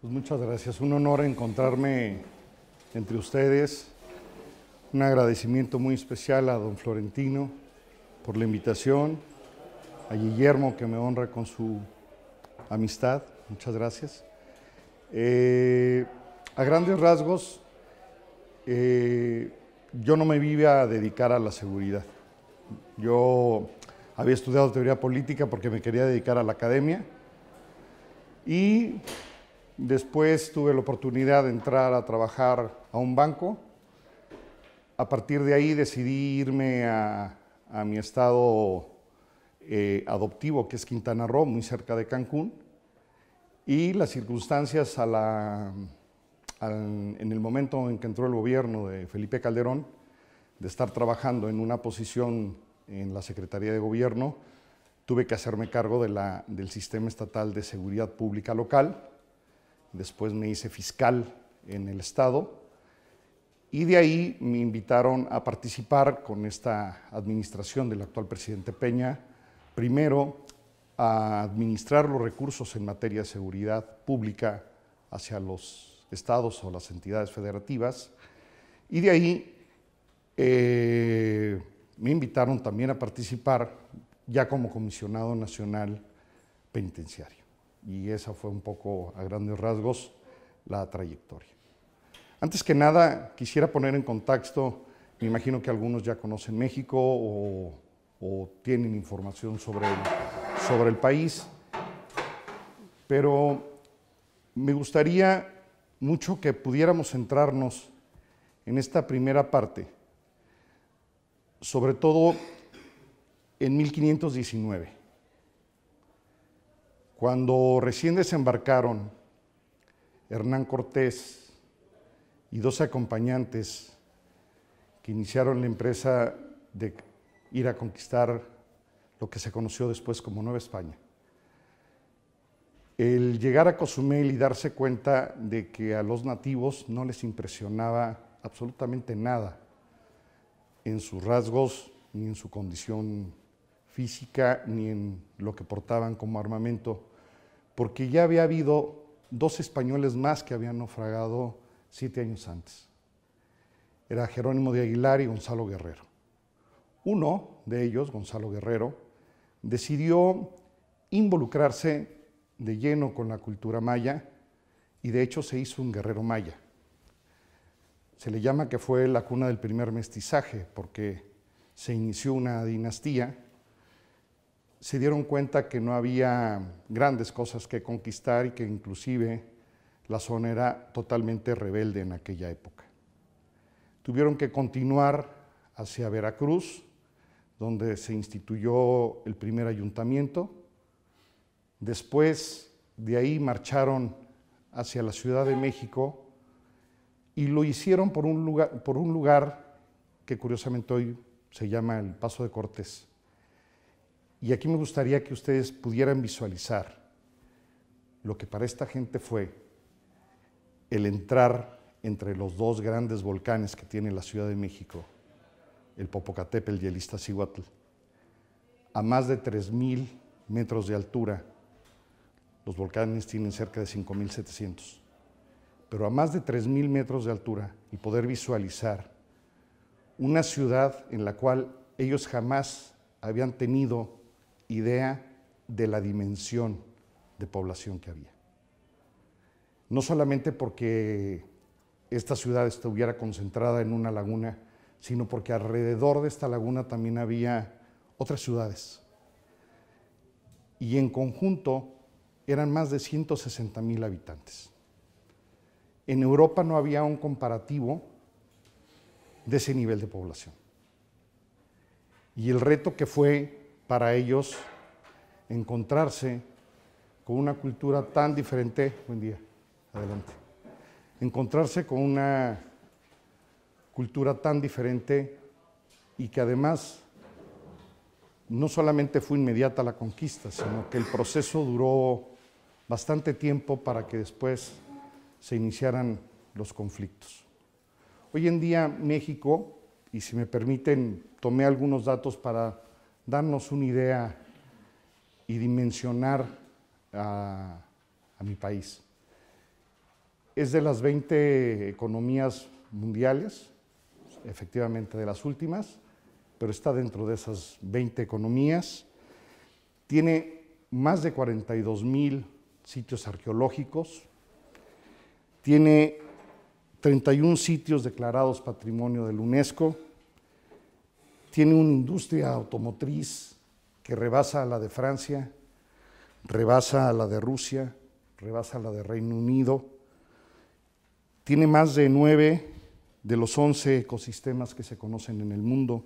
Pues muchas gracias, un honor encontrarme entre ustedes. Un agradecimiento muy especial a don Florentino por la invitación, a Guillermo que me honra con su amistad, muchas gracias. Eh, a grandes rasgos, eh, yo no me vivía a dedicar a la seguridad. Yo había estudiado teoría política porque me quería dedicar a la academia y Después tuve la oportunidad de entrar a trabajar a un banco. A partir de ahí decidí irme a, mi estado eh, adoptivo, que es Quintana Roo, muy cerca de Cancún. Y las circunstancias en el momento en que entró el gobierno de Felipe Calderón, de estar trabajando en una posición en la Secretaría de Gobierno, tuve que hacerme cargo del sistema estatal de seguridad pública local después me hice fiscal en el Estado y de ahí me invitaron a participar con esta administración del actual presidente Peña, primero a administrar los recursos en materia de seguridad pública hacia los estados o las entidades federativas y de ahí eh, me invitaron también a participar ya como comisionado nacional penitenciario y esa fue un poco a grandes rasgos la trayectoria. Antes que nada, quisiera poner en contexto, me imagino que algunos ya conocen México o, tienen información sobre sobre el país, pero me gustaría mucho que pudiéramos centrarnos en esta primera parte, sobre todo en 1519 cuando recién desembarcaron, Hernán Cortés y dos acompañantes que iniciaron la empresa de ir a conquistar lo que se conoció después como Nueva España. El llegar a Cozumel y darse cuenta de que a los nativos no les impresionaba absolutamente nada en sus rasgos, ni en su condición física, ni en lo que portaban como armamento porque ya había habido dos españoles más que habían naufragado siete años antes. Era Jerónimo de Aguilar y Gonzalo Guerrero. Uno de ellos, Gonzalo Guerrero, decidió involucrarse de lleno con la cultura maya y de hecho se hizo un guerrero maya. Se le llama que fue la cuna del primer mestizaje porque se inició una dinastía se dieron cuenta que no había grandes cosas que conquistar y que inclusive la zona era totalmente rebelde en aquella época. Tuvieron que continuar hacia Veracruz, donde se instituyó el primer ayuntamiento. Después de ahí marcharon hacia la Ciudad de México y lo hicieron por un lugar, por un lugar que curiosamente hoy se llama el Paso de Cortés y aquí me gustaría que ustedes pudieran visualizar lo que para esta gente fue el entrar entre los dos grandes volcanes que tiene la Ciudad de México, el Popocatépetl y el Iztaccíhuatl, a más de 3.000 metros de altura. Los volcanes tienen cerca de 5.700, pero a más de 3.000 metros de altura y poder visualizar una ciudad en la cual ellos jamás habían tenido idea de la dimensión de población que había. No solamente porque esta ciudad estuviera concentrada en una laguna, sino porque alrededor de esta laguna también había otras ciudades. Y en conjunto eran más de 160 mil habitantes. En Europa no había un comparativo de ese nivel de población. Y el reto que fue para ellos encontrarse con una cultura tan diferente, buen día, adelante, encontrarse con una cultura tan diferente y que además no solamente fue inmediata la conquista, sino que el proceso duró bastante tiempo para que después se iniciaran los conflictos. Hoy en día México, y si me permiten, tomé algunos datos para darnos una idea y dimensionar a, mi país. Es de las 20 economías mundiales, efectivamente de las últimas, pero está dentro de esas 20 economías. Tiene más de 42 mil sitios arqueológicos, tiene 31 sitios declarados patrimonio del UNESCO, tiene una industria automotriz que rebasa a la de Francia, rebasa a la de Rusia, rebasa a la de Reino Unido. Tiene más de nueve de los once ecosistemas que se conocen en el mundo.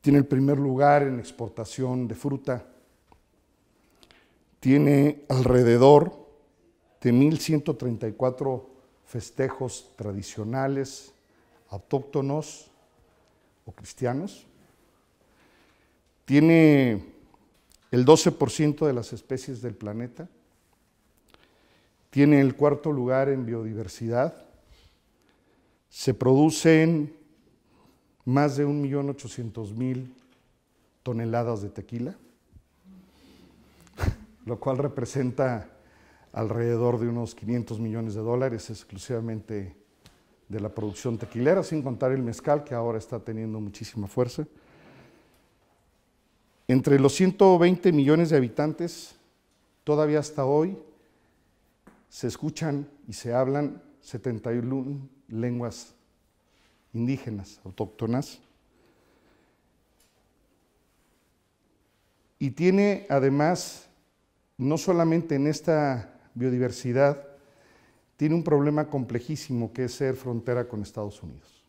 Tiene el primer lugar en exportación de fruta. Tiene alrededor de 1.134 festejos tradicionales, autóctonos, cristianos. Tiene el 12% de las especies del planeta. Tiene el cuarto lugar en biodiversidad. Se producen más de 1.800.000 toneladas de tequila, lo cual representa alrededor de unos 500 millones de dólares exclusivamente de la producción tequilera, sin contar el mezcal, que ahora está teniendo muchísima fuerza. Entre los 120 millones de habitantes, todavía hasta hoy, se escuchan y se hablan 71 lenguas indígenas, autóctonas. Y tiene además, no solamente en esta biodiversidad, tiene un problema complejísimo que es ser frontera con Estados Unidos.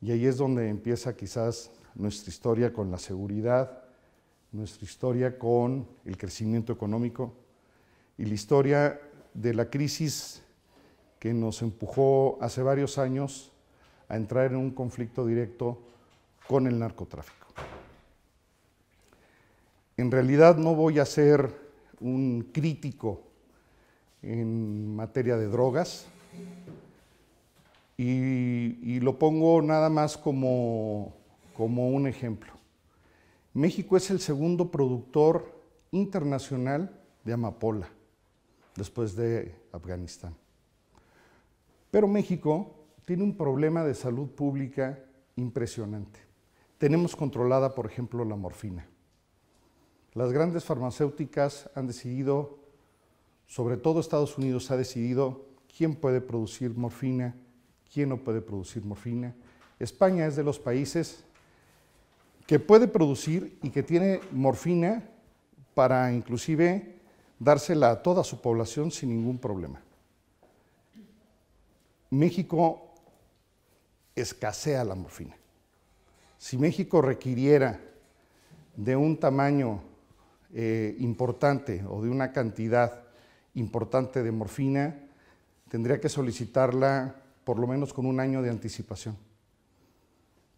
Y ahí es donde empieza quizás nuestra historia con la seguridad, nuestra historia con el crecimiento económico y la historia de la crisis que nos empujó hace varios años a entrar en un conflicto directo con el narcotráfico. En realidad no voy a ser un crítico en materia de drogas. Y, lo pongo nada más como, como un ejemplo. México es el segundo productor internacional de amapola, después de Afganistán. Pero México tiene un problema de salud pública impresionante. Tenemos controlada, por ejemplo, la morfina. Las grandes farmacéuticas han decidido sobre todo Estados Unidos ha decidido quién puede producir morfina, quién no puede producir morfina. España es de los países que puede producir y que tiene morfina para inclusive dársela a toda su población sin ningún problema. México escasea la morfina. Si México requiriera de un tamaño eh, importante o de una cantidad importante de morfina, tendría que solicitarla por lo menos con un año de anticipación.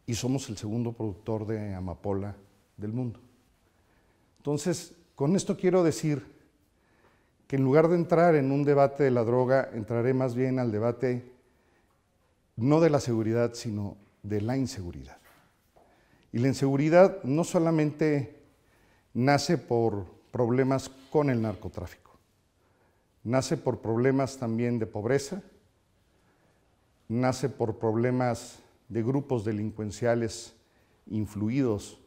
Y somos el segundo productor de amapola del mundo. Entonces, con esto quiero decir que en lugar de entrar en un debate de la droga, entraré más bien al debate no de la seguridad, sino de la inseguridad. Y la inseguridad no solamente nace por problemas con el narcotráfico nace por problemas también de pobreza, nace por problemas de grupos delincuenciales influidos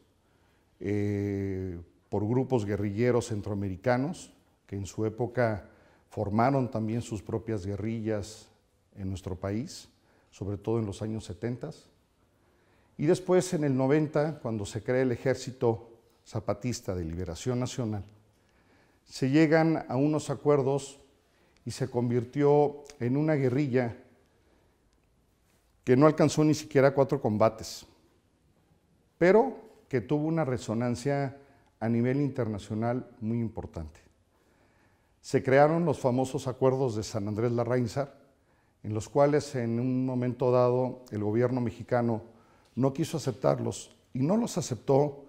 eh, por grupos guerrilleros centroamericanos, que en su época formaron también sus propias guerrillas en nuestro país, sobre todo en los años 70. Y después, en el 90, cuando se crea el Ejército Zapatista de Liberación Nacional, se llegan a unos acuerdos y se convirtió en una guerrilla que no alcanzó ni siquiera cuatro combates, pero que tuvo una resonancia a nivel internacional muy importante. Se crearon los famosos acuerdos de San Andrés Larraínzar, en los cuales en un momento dado el gobierno mexicano no quiso aceptarlos y no los aceptó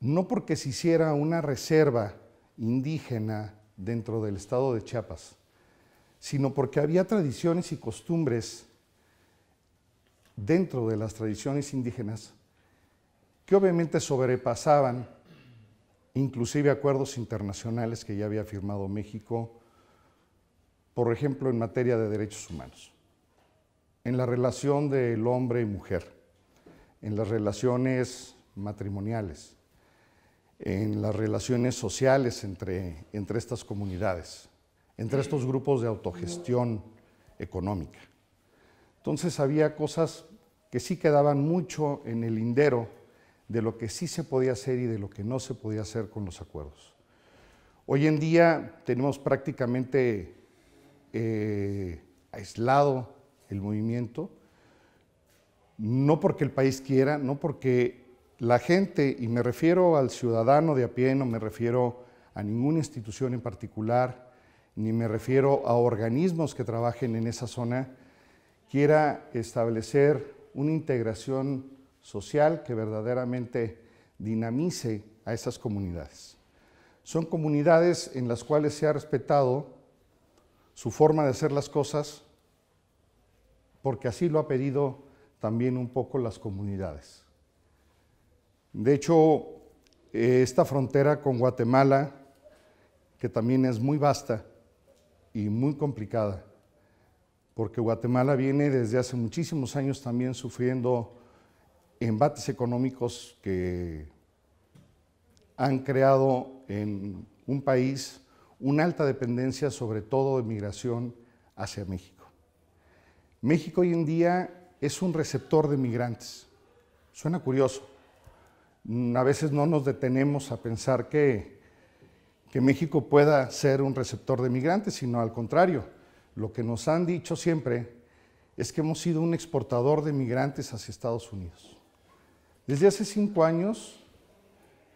no porque se hiciera una reserva indígena dentro del estado de Chiapas, sino porque había tradiciones y costumbres dentro de las tradiciones indígenas que obviamente sobrepasaban inclusive acuerdos internacionales que ya había firmado México, por ejemplo, en materia de derechos humanos, en la relación del hombre y mujer, en las relaciones matrimoniales, en las relaciones sociales entre, entre estas comunidades, entre estos grupos de autogestión económica. Entonces había cosas que sí quedaban mucho en el lindero de lo que sí se podía hacer y de lo que no se podía hacer con los acuerdos. Hoy en día tenemos prácticamente eh, aislado el movimiento, no porque el país quiera, no porque la gente, y me refiero al ciudadano de a pie, no me refiero a ninguna institución en particular, ni me refiero a organismos que trabajen en esa zona, quiera establecer una integración social que verdaderamente dinamice a esas comunidades. Son comunidades en las cuales se ha respetado su forma de hacer las cosas, porque así lo ha pedido también un poco las comunidades. De hecho, eh, esta frontera con Guatemala, que también es muy vasta y muy complicada, porque Guatemala viene desde hace muchísimos años también sufriendo embates económicos que han creado en un país una alta dependencia, sobre todo de migración hacia México. México hoy en día es un receptor de migrantes. Suena curioso, Mm, a veces no nos detenemos a pensar que, México pueda ser un receptor de migrantes, sino al contrario, lo que nos han dicho siempre es que hemos sido un exportador de migrantes hacia Estados Unidos. Desde hace cinco años,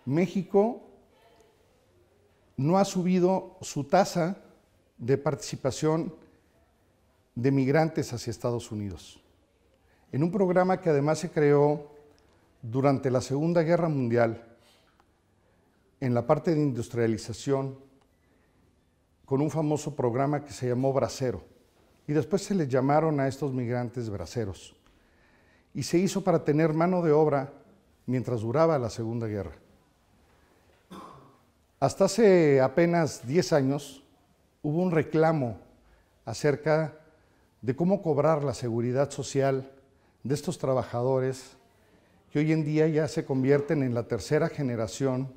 México no ha subido su tasa de participación de migrantes hacia Estados Unidos. En un programa que además se creó durante la Segunda Guerra Mundial, en la parte de industrialización, con un famoso programa que se llamó Bracero, y después se les llamaron a estos migrantes braceros, y se hizo para tener mano de obra mientras duraba la Segunda Guerra. Hasta hace apenas 10 años hubo un reclamo acerca de cómo cobrar la seguridad social de estos trabajadores que hoy en día ya se convierten en la tercera generación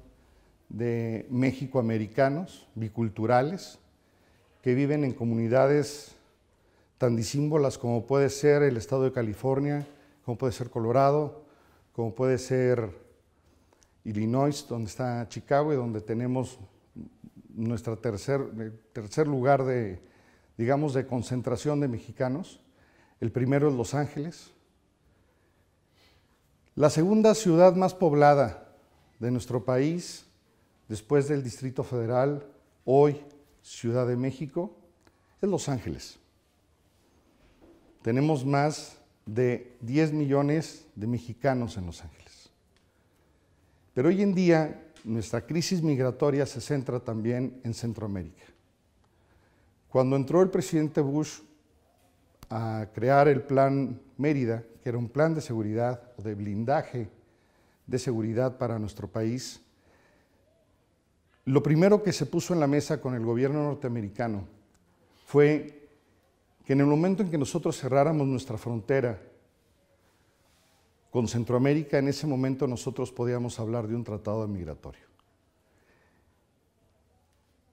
de mexicoamericanos biculturales que viven en comunidades tan disímbolas como puede ser el estado de California, como puede ser Colorado, como puede ser Illinois, donde está Chicago y donde tenemos nuestro tercer, eh, tercer lugar de, digamos, de concentración de mexicanos. El primero es Los Ángeles, la segunda ciudad más poblada de nuestro país, después del Distrito Federal, hoy Ciudad de México, es Los Ángeles. Tenemos más de 10 millones de mexicanos en Los Ángeles. Pero hoy en día nuestra crisis migratoria se centra también en Centroamérica. Cuando entró el presidente Bush a crear el plan Mérida, que era un plan de seguridad o de blindaje de seguridad para nuestro país, lo primero que se puso en la mesa con el gobierno norteamericano fue que en el momento en que nosotros cerráramos nuestra frontera con Centroamérica, en ese momento nosotros podíamos hablar de un tratado migratorio.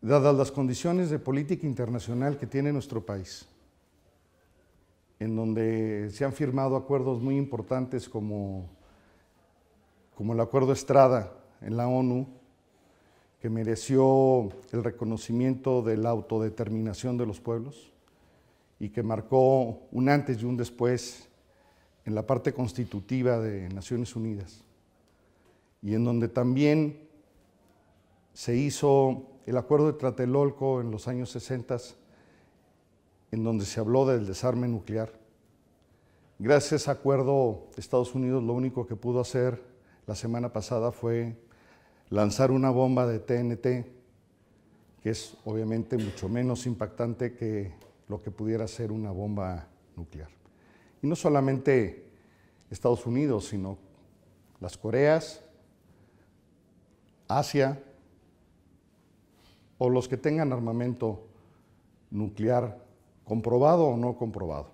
Dadas las condiciones de política internacional que tiene nuestro país, en donde se han firmado acuerdos muy importantes como, como el Acuerdo Estrada en la ONU, que mereció el reconocimiento de la autodeterminación de los pueblos y que marcó un antes y un después en la parte constitutiva de Naciones Unidas, y en donde también se hizo el acuerdo de Tratelolco en los años 60 en donde se habló del desarme nuclear. Gracias a acuerdo, Estados Unidos lo único que pudo hacer la semana pasada fue lanzar una bomba de TNT, que es obviamente mucho menos impactante que lo que pudiera ser una bomba nuclear. Y no solamente Estados Unidos, sino las Coreas, Asia, o los que tengan armamento nuclear comprobado o no comprobado.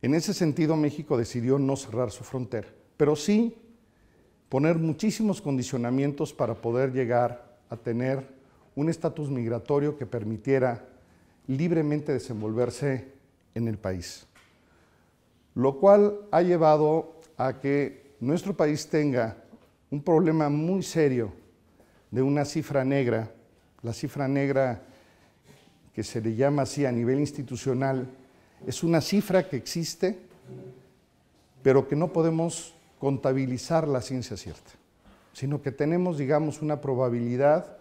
En ese sentido, México decidió no cerrar su frontera, pero sí poner muchísimos condicionamientos para poder llegar a tener un estatus migratorio que permitiera libremente desenvolverse en el país, lo cual ha llevado a que nuestro país tenga un problema muy serio de una cifra negra, la cifra negra que se le llama así a nivel institucional, es una cifra que existe, pero que no podemos contabilizar la ciencia cierta, sino que tenemos, digamos, una probabilidad,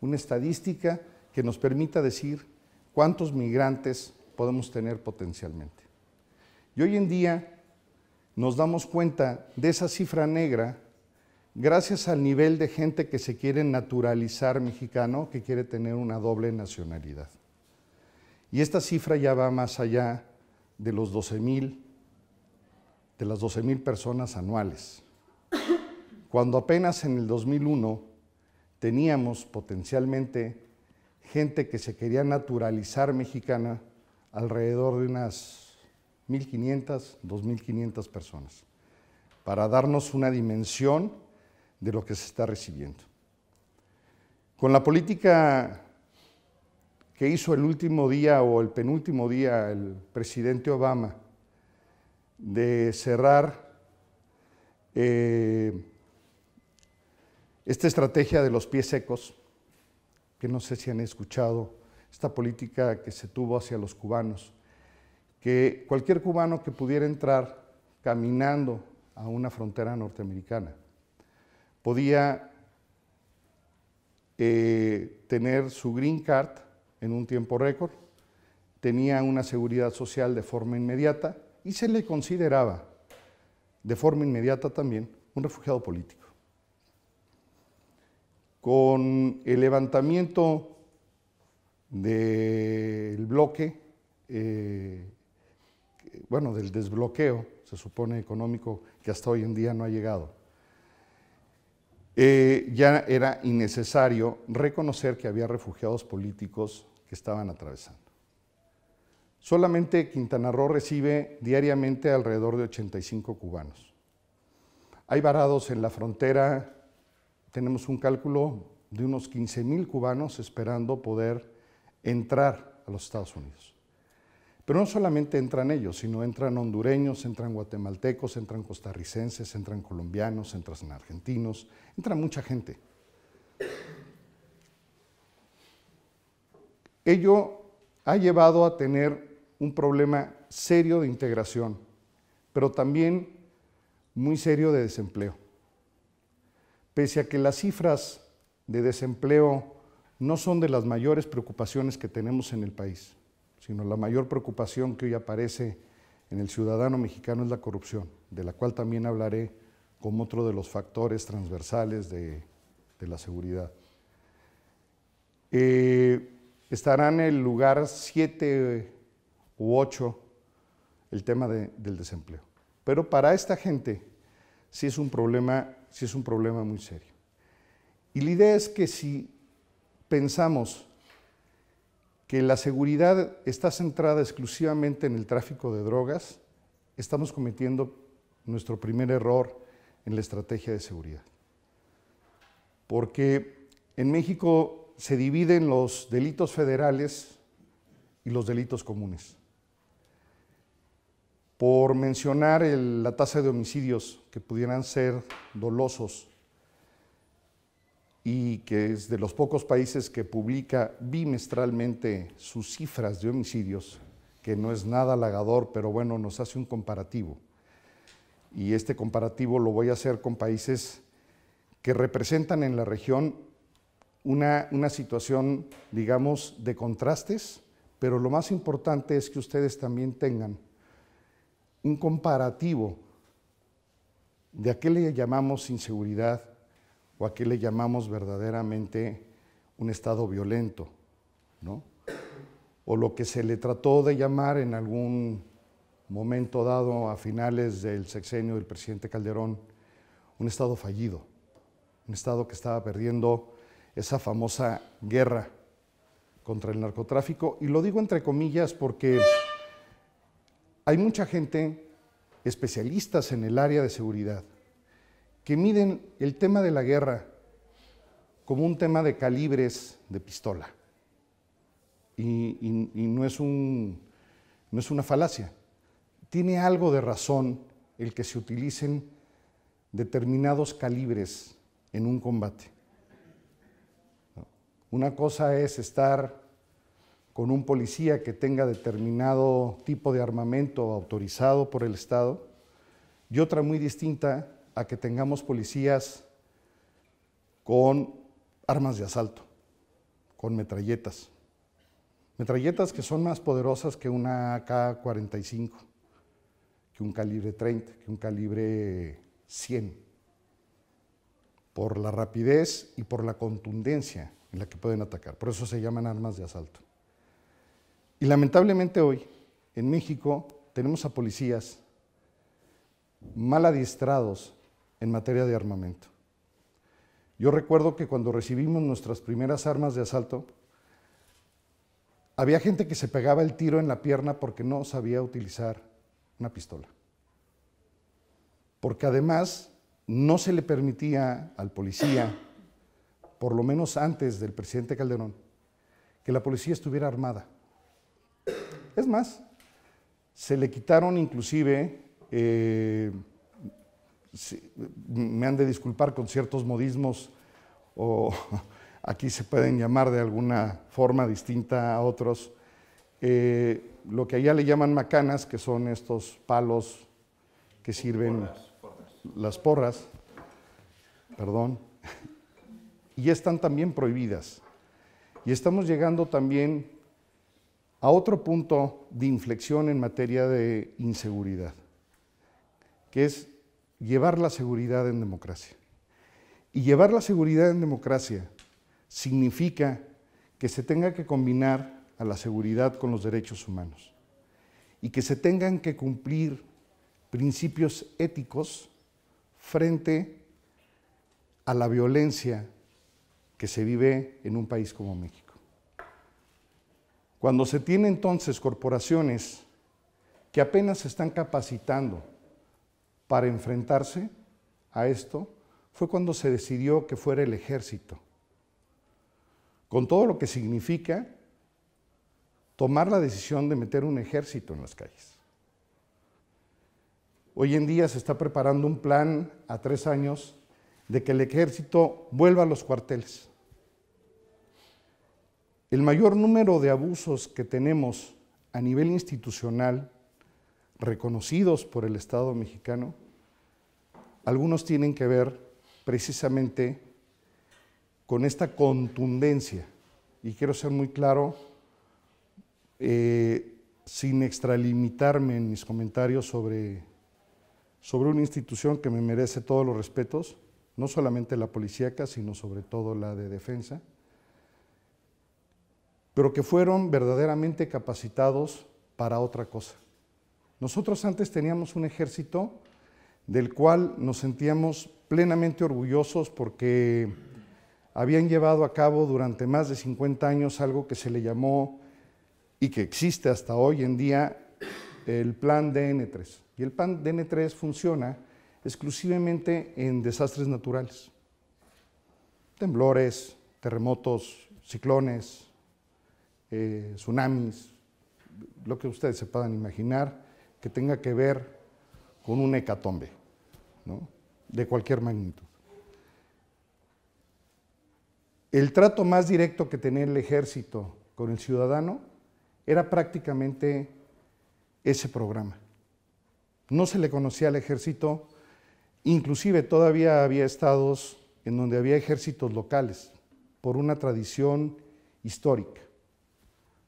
una estadística que nos permita decir cuántos migrantes podemos tener potencialmente. Y hoy en día nos damos cuenta de esa cifra negra gracias al nivel de gente que se quiere naturalizar mexicano, que quiere tener una doble nacionalidad. Y esta cifra ya va más allá de los de las 12.000 personas anuales. Cuando apenas en el 2001 teníamos potencialmente gente que se quería naturalizar mexicana alrededor de unas 1.500, 2.500 personas, para darnos una dimensión de lo que se está recibiendo. Con la política que hizo el último día o el penúltimo día el presidente Obama de cerrar eh, esta estrategia de los pies secos, que no sé si han escuchado, esta política que se tuvo hacia los cubanos, que cualquier cubano que pudiera entrar caminando a una frontera norteamericana podía eh, tener su green card en un tiempo récord, tenía una seguridad social de forma inmediata y se le consideraba de forma inmediata también un refugiado político. Con el levantamiento del bloque, eh, bueno, del desbloqueo, se supone económico, que hasta hoy en día no ha llegado, eh, ya era innecesario reconocer que había refugiados políticos que estaban atravesando. Solamente Quintana Roo recibe diariamente alrededor de 85 cubanos. Hay varados en la frontera, tenemos un cálculo de unos 15 mil cubanos esperando poder entrar a los Estados Unidos. Pero no solamente entran ellos, sino entran hondureños, entran guatemaltecos, entran costarricenses, entran colombianos, entran argentinos, entra mucha gente. Ello ha llevado a tener un problema serio de integración, pero también muy serio de desempleo. Pese a que las cifras de desempleo no son de las mayores preocupaciones que tenemos en el país sino la mayor preocupación que hoy aparece en el ciudadano mexicano es la corrupción, de la cual también hablaré como otro de los factores transversales de, la seguridad. Eh, estará en el lugar 7 u 8 el tema del desempleo. Pero para esta gente sí es, un problema, sí es un problema muy serio. Y la idea es que si pensamos que la seguridad está centrada exclusivamente en el tráfico de drogas, estamos cometiendo nuestro primer error en la estrategia de seguridad. Porque en México se dividen los delitos federales y los delitos comunes. Por mencionar la tasa de homicidios que pudieran ser dolosos y que es de los pocos países que publica bimestralmente sus cifras de homicidios, que no es nada halagador, pero bueno, nos hace un comparativo. Y este comparativo lo voy a hacer con países que representan en la región una, situación, digamos, de contrastes, pero lo más importante es que ustedes también tengan un comparativo de a qué le llamamos inseguridad o a qué le llamamos verdaderamente un Estado violento, ¿no? o lo que se le trató de llamar en algún momento dado a finales del sexenio del presidente Calderón, un Estado fallido, un Estado que estaba perdiendo esa famosa guerra contra el narcotráfico. Y lo digo entre comillas porque hay mucha gente, especialistas en el área de seguridad, que miden el tema de la guerra como un tema de calibres de pistola. Y, no, es no es una falacia. Tiene algo de razón el que se utilicen determinados calibres en un combate. Una cosa es estar con un policía que tenga determinado tipo de armamento autorizado por el Estado y otra muy distinta a que tengamos policías con armas de asalto, con metralletas. Metralletas que son más poderosas que una AK-45, que un calibre 30, que un calibre 100, por la rapidez y por la contundencia en la que pueden atacar. Por eso se llaman armas de asalto. Y lamentablemente hoy, en México, tenemos a policías mal adiestrados en materia de armamento. Yo recuerdo que cuando recibimos nuestras primeras armas de asalto, había gente que se pegaba el tiro en la pierna porque no sabía utilizar una pistola. Porque además no se le permitía al policía, por lo menos antes del presidente Calderón, que la policía estuviera armada. Es más, se le quitaron inclusive... Eh, me han de disculpar con ciertos modismos o aquí se pueden llamar de alguna forma distinta a otros, eh, lo que allá le llaman macanas, que son estos palos que sirven las porras, perdón, y están también prohibidas. Y estamos llegando también a otro punto de inflexión en materia de inseguridad, que es llevar la seguridad en democracia. Y llevar la seguridad en democracia significa que se tenga que combinar a la seguridad con los derechos humanos y que se tengan que cumplir principios éticos frente a la violencia que se vive en un país como México. Cuando se tiene entonces corporaciones que apenas se están capacitando para enfrentarse a esto fue cuando se decidió que fuera el ejército, con todo lo que significa tomar la decisión de meter un ejército en las calles. Hoy en día se está preparando un plan a tres años de que el ejército vuelva a los cuarteles. El mayor número de abusos que tenemos a nivel institucional reconocidos por el Estado mexicano, algunos tienen que ver precisamente con esta contundencia. Y quiero ser muy claro, eh, sin extralimitarme en mis comentarios sobre, sobre una institución que me merece todos los respetos, no solamente la policíaca, sino sobre todo la de defensa, pero que fueron verdaderamente capacitados para otra cosa nosotros antes teníamos un ejército del cual nos sentíamos plenamente orgullosos porque habían llevado a cabo durante más de 50 años algo que se le llamó y que existe hasta hoy en día el plan DN3. Y el plan DN3 funciona exclusivamente en desastres naturales. Temblores, terremotos, ciclones, eh, tsunamis, lo que ustedes se puedan imaginar que tenga que ver con un hecatombe, ¿no? de cualquier magnitud. El trato más directo que tenía el ejército con el ciudadano era prácticamente ese programa. No se le conocía al ejército, inclusive todavía había estados en donde había ejércitos locales, por una tradición histórica,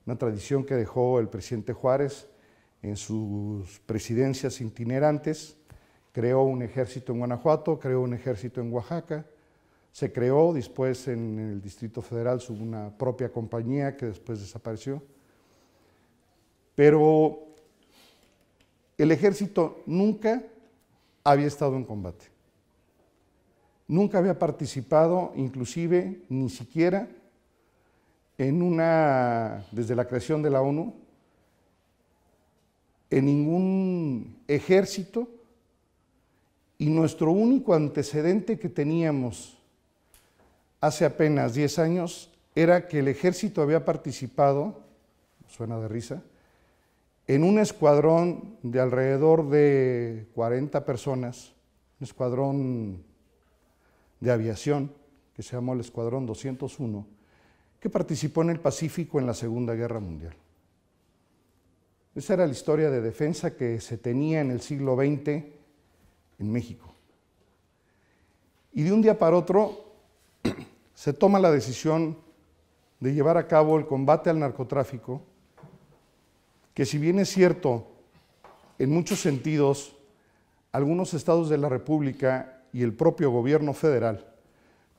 una tradición que dejó el presidente Juárez en sus presidencias itinerantes, creó un ejército en Guanajuato, creó un ejército en Oaxaca, se creó después en el Distrito Federal su una propia compañía que después desapareció. Pero el ejército nunca había estado en combate. Nunca había participado, inclusive, ni siquiera en una, desde la creación de la ONU, en ningún ejército y nuestro único antecedente que teníamos hace apenas 10 años era que el ejército había participado, suena de risa, en un escuadrón de alrededor de 40 personas, un escuadrón de aviación que se llamó el Escuadrón 201, que participó en el Pacífico en la Segunda Guerra Mundial. Esa era la historia de defensa que se tenía en el siglo XX en México. Y de un día para otro se toma la decisión de llevar a cabo el combate al narcotráfico, que si bien es cierto, en muchos sentidos, algunos estados de la República y el propio gobierno federal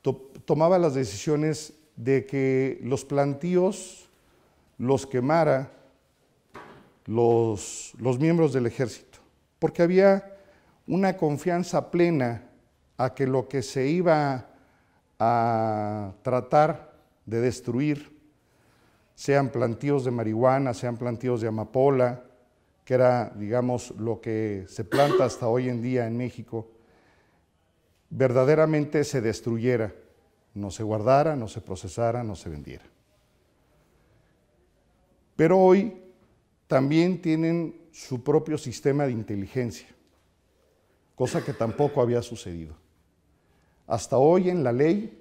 tomaban tomaba las decisiones de que los plantíos los quemara los, los miembros del ejército, porque había una confianza plena a que lo que se iba a tratar de destruir, sean plantíos de marihuana, sean plantíos de amapola, que era, digamos, lo que se planta hasta hoy en día en México, verdaderamente se destruyera, no se guardara, no se procesara, no se vendiera. Pero hoy también tienen su propio sistema de inteligencia, cosa que tampoco había sucedido. Hasta hoy en la ley,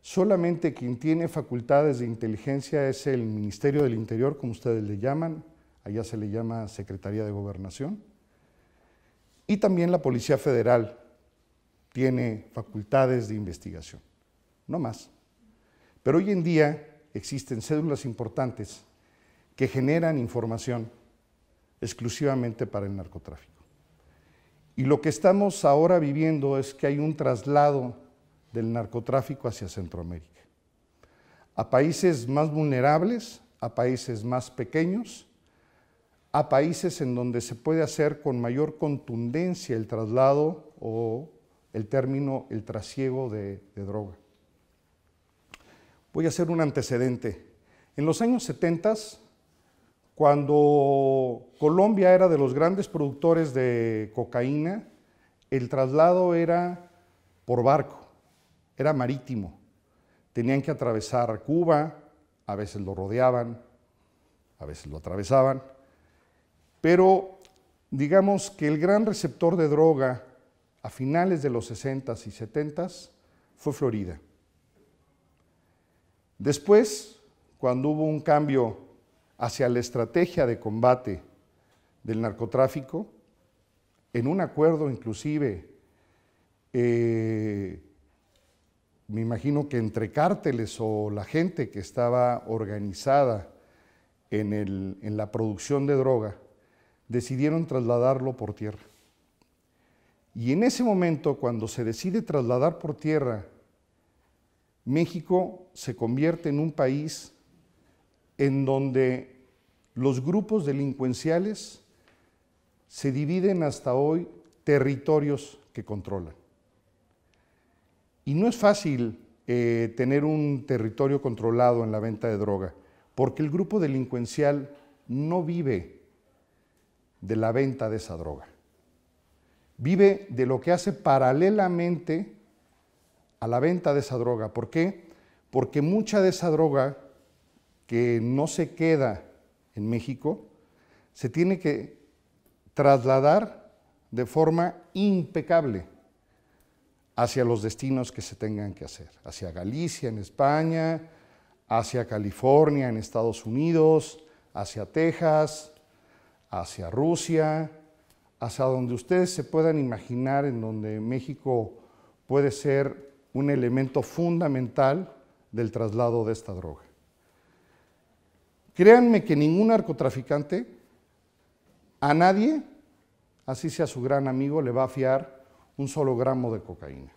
solamente quien tiene facultades de inteligencia es el Ministerio del Interior, como ustedes le llaman, allá se le llama Secretaría de Gobernación, y también la Policía Federal tiene facultades de investigación, no más. Pero hoy en día existen cédulas importantes que generan información exclusivamente para el narcotráfico. Y lo que estamos ahora viviendo es que hay un traslado del narcotráfico hacia Centroamérica, a países más vulnerables, a países más pequeños, a países en donde se puede hacer con mayor contundencia el traslado o el término el trasiego de, droga. Voy a hacer un antecedente. En los años 70 cuando Colombia era de los grandes productores de cocaína, el traslado era por barco, era marítimo. Tenían que atravesar Cuba, a veces lo rodeaban, a veces lo atravesaban, pero digamos que el gran receptor de droga a finales de los 60s y 70s fue Florida. Después, cuando hubo un cambio hacia la estrategia de combate del narcotráfico, en un acuerdo inclusive, eh, me imagino que entre cárteles o la gente que estaba organizada en, en la producción de droga, decidieron trasladarlo por tierra. Y en ese momento, cuando se decide trasladar por tierra, México se convierte en un país en donde los grupos delincuenciales se dividen hasta hoy territorios que controlan. Y no es fácil eh, tener un territorio controlado en la venta de droga, porque el grupo delincuencial no vive de la venta de esa droga. Vive de lo que hace paralelamente a la venta de esa droga. ¿Por qué? Porque mucha de esa droga que no se queda en México, se tiene que trasladar de forma impecable hacia los destinos que se tengan que hacer, hacia Galicia en España, hacia California en Estados Unidos, hacia Texas, hacia Rusia, hacia donde ustedes se puedan imaginar en donde México puede ser un elemento fundamental del traslado de esta droga. Créanme que ningún narcotraficante a nadie, así sea su gran amigo, le va a fiar un solo gramo de cocaína.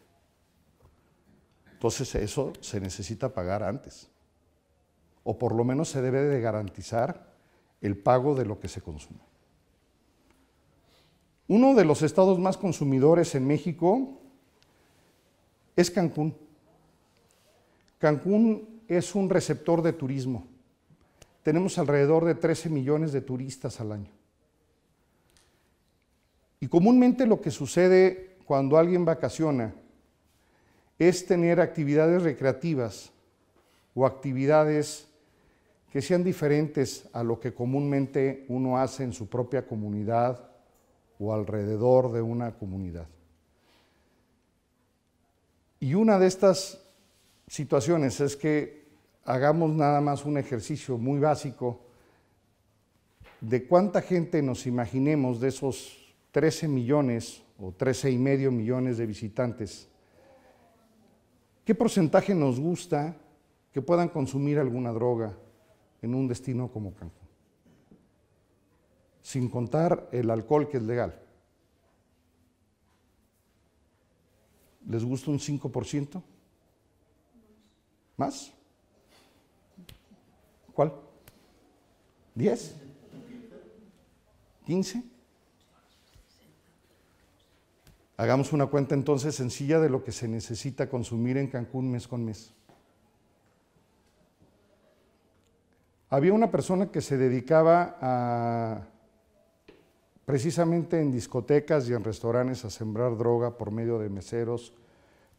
Entonces eso se necesita pagar antes. O por lo menos se debe de garantizar el pago de lo que se consume. Uno de los estados más consumidores en México es Cancún. Cancún es un receptor de turismo tenemos alrededor de 13 millones de turistas al año. Y comúnmente lo que sucede cuando alguien vacaciona es tener actividades recreativas o actividades que sean diferentes a lo que comúnmente uno hace en su propia comunidad o alrededor de una comunidad. Y una de estas situaciones es que hagamos nada más un ejercicio muy básico de cuánta gente nos imaginemos de esos 13 millones o 13 y medio millones de visitantes. ¿Qué porcentaje nos gusta que puedan consumir alguna droga en un destino como Cancún? Sin contar el alcohol que es legal. ¿Les gusta un 5%? ¿Más? ¿Cuál? ¿Diez? ¿Quince? Hagamos una cuenta entonces sencilla de lo que se necesita consumir en Cancún mes con mes. Había una persona que se dedicaba a, precisamente en discotecas y en restaurantes, a sembrar droga por medio de meseros,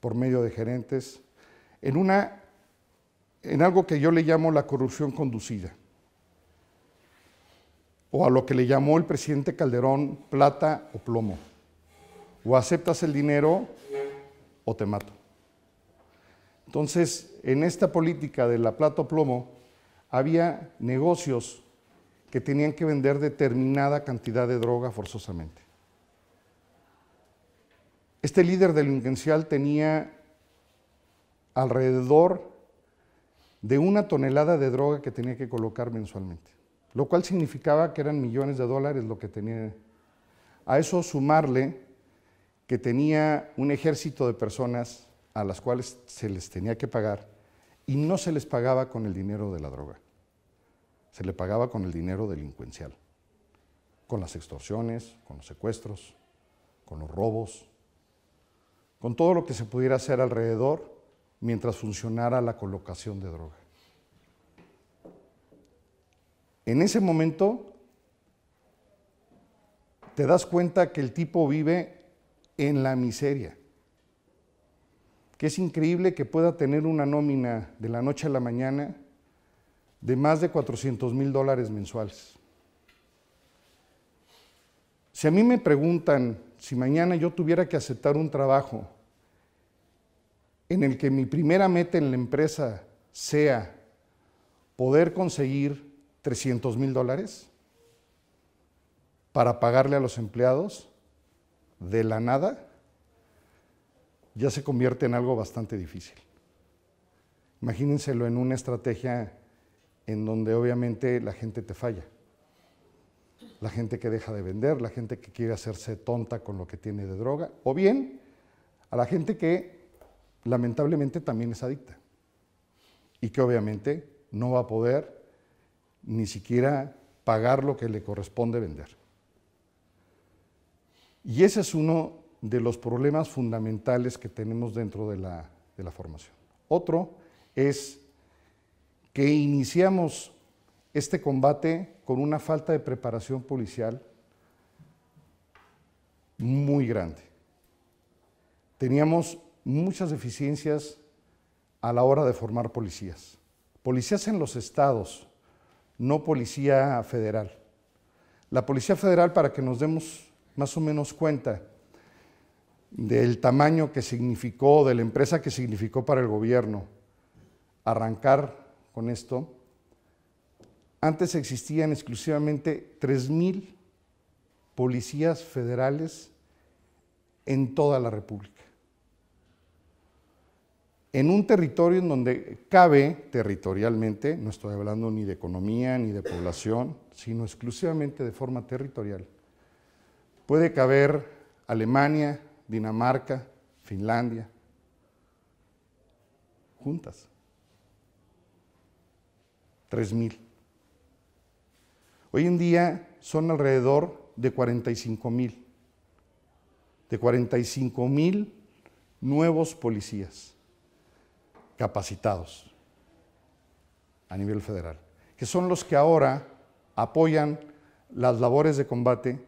por medio de gerentes, en una en algo que yo le llamo la corrupción conducida, o a lo que le llamó el presidente Calderón plata o plomo, o aceptas el dinero o te mato. Entonces, en esta política de la plata o plomo, había negocios que tenían que vender determinada cantidad de droga forzosamente. Este líder delincuencial tenía alrededor de una tonelada de droga que tenía que colocar mensualmente, lo cual significaba que eran millones de dólares lo que tenía. A eso sumarle que tenía un ejército de personas a las cuales se les tenía que pagar y no se les pagaba con el dinero de la droga, se le pagaba con el dinero delincuencial, con las extorsiones, con los secuestros, con los robos, con todo lo que se pudiera hacer alrededor mientras funcionara la colocación de droga. En ese momento te das cuenta que el tipo vive en la miseria, que es increíble que pueda tener una nómina de la noche a la mañana de más de 400 mil dólares mensuales. Si a mí me preguntan si mañana yo tuviera que aceptar un trabajo en el que mi primera meta en la empresa sea poder conseguir 300 mil dólares para pagarle a los empleados de la nada, ya se convierte en algo bastante difícil. Imagínenselo en una estrategia en donde obviamente la gente te falla. La gente que deja de vender, la gente que quiere hacerse tonta con lo que tiene de droga, o bien a la gente que lamentablemente también es adicta y que obviamente no va a poder ni siquiera pagar lo que le corresponde vender. Y ese es uno de los problemas fundamentales que tenemos dentro de la, formación. Otro es que iniciamos este combate con una falta de preparación policial muy grande. Teníamos muchas deficiencias a la hora de formar policías. Policías en los estados, no policía federal. La Policía Federal, para que nos demos más o menos cuenta del tamaño que significó, de la empresa que significó para el gobierno arrancar con esto, antes existían exclusivamente 3.000 policías federales en toda la República en un territorio en donde cabe territorialmente, no estoy hablando ni de economía ni de población, sino exclusivamente de forma territorial, puede caber Alemania, Dinamarca, Finlandia, juntas. 3.000. Hoy en día son alrededor de 45.000, de 45.000 nuevos policías capacitados a nivel federal, que son los que ahora apoyan las labores de combate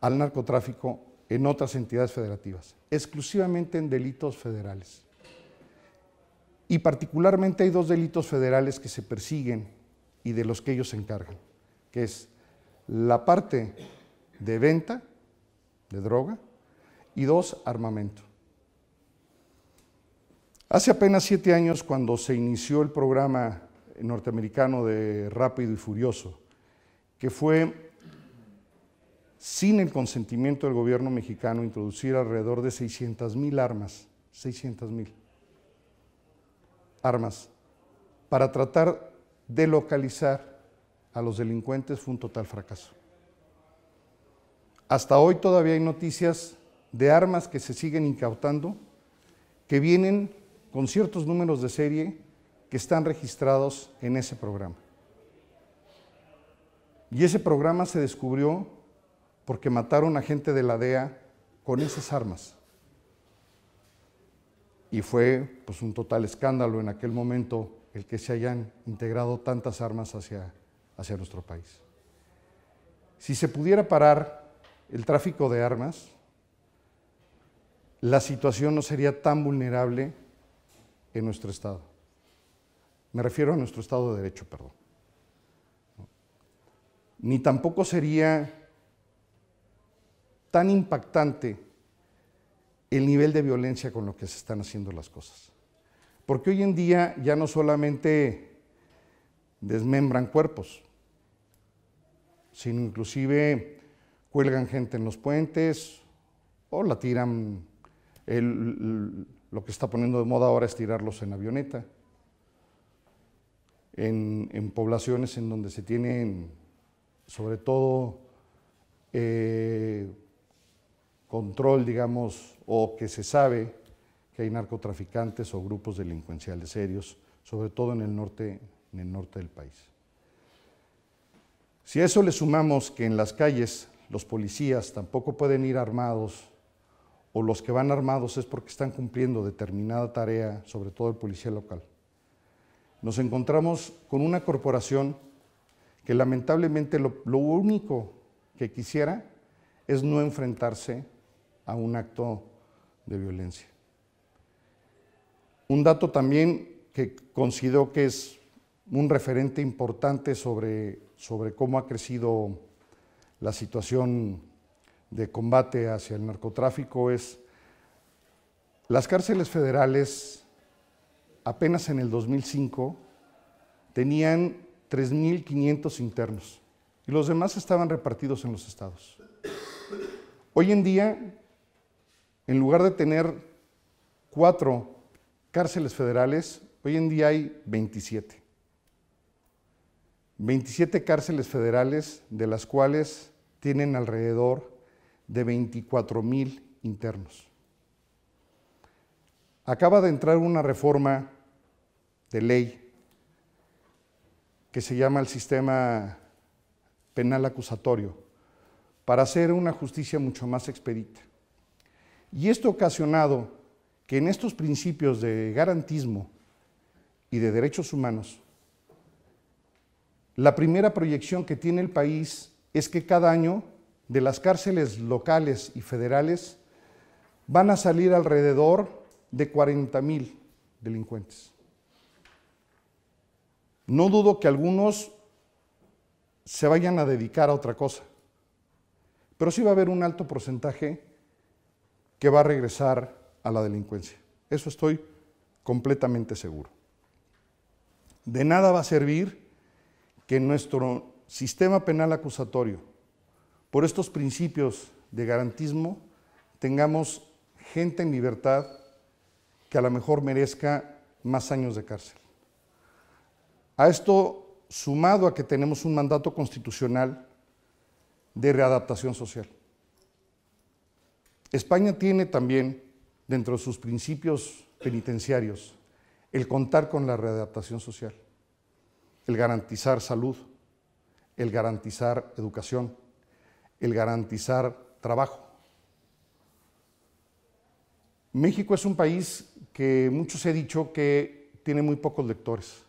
al narcotráfico en otras entidades federativas, exclusivamente en delitos federales. Y particularmente hay dos delitos federales que se persiguen y de los que ellos se encargan, que es la parte de venta de droga y dos, armamento. Hace apenas siete años, cuando se inició el programa norteamericano de Rápido y Furioso, que fue, sin el consentimiento del gobierno mexicano, introducir alrededor de 600 mil armas, 600 mil armas, para tratar de localizar a los delincuentes fue un total fracaso. Hasta hoy todavía hay noticias de armas que se siguen incautando, que vienen con ciertos números de serie que están registrados en ese programa. Y ese programa se descubrió porque mataron a gente de la DEA con esas armas. Y fue pues, un total escándalo en aquel momento el que se hayan integrado tantas armas hacia, hacia nuestro país. Si se pudiera parar el tráfico de armas, la situación no sería tan vulnerable en nuestro Estado. Me refiero a nuestro Estado de Derecho, perdón. Ni tampoco sería tan impactante el nivel de violencia con lo que se están haciendo las cosas. Porque hoy en día ya no solamente desmembran cuerpos, sino inclusive cuelgan gente en los puentes o la tiran, el, lo que está poniendo de moda ahora es tirarlos en avioneta. En, poblaciones en donde se tienen, sobre todo, eh, control, digamos, o que se sabe que hay narcotraficantes o grupos delincuenciales serios, sobre todo en el norte, en el norte del país. Si a eso le sumamos que en las calles los policías tampoco pueden ir armados los que van armados es porque están cumpliendo determinada tarea, sobre todo el policía local. Nos encontramos con una corporación que lamentablemente lo, único que quisiera es no enfrentarse a un acto de violencia. Un dato también que considero que es un referente importante sobre, sobre cómo ha crecido la situación de combate hacia el narcotráfico es las cárceles federales apenas en el 2005 tenían 3.500 internos y los demás estaban repartidos en los estados. Hoy en día, en lugar de tener cuatro cárceles federales, hoy en día hay 27. 27 cárceles federales, de las cuales tienen alrededor de 24 mil internos. Acaba de entrar una reforma de ley que se llama el sistema penal acusatorio para hacer una justicia mucho más expedita. Y esto ha ocasionado que en estos principios de garantismo y de derechos humanos, la primera proyección que tiene el país es que cada año de las cárceles locales y federales van a salir alrededor de mil delincuentes. No dudo que algunos se vayan a dedicar a otra cosa, pero sí va a haber un alto porcentaje que va a regresar a la delincuencia. Eso estoy completamente seguro. De nada va a servir que nuestro sistema penal acusatorio por estos principios de garantismo tengamos gente en libertad que a lo mejor merezca más años de cárcel. A esto sumado a que tenemos un mandato constitucional de readaptación social. España tiene también dentro de sus principios penitenciarios el contar con la readaptación social, el garantizar salud, el garantizar educación el garantizar trabajo. México es un país que muchos he dicho que tiene muy pocos lectores,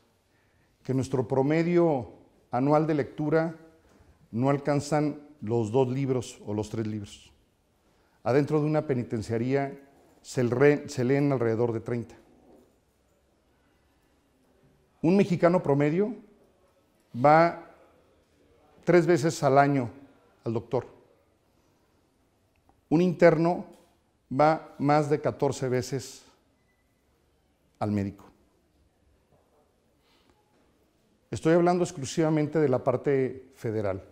que nuestro promedio anual de lectura no alcanzan los dos libros o los tres libros. Adentro de una penitenciaría se, se leen alrededor de 30. Un mexicano promedio va tres veces al año doctor. Un interno va más de 14 veces al médico. Estoy hablando exclusivamente de la parte federal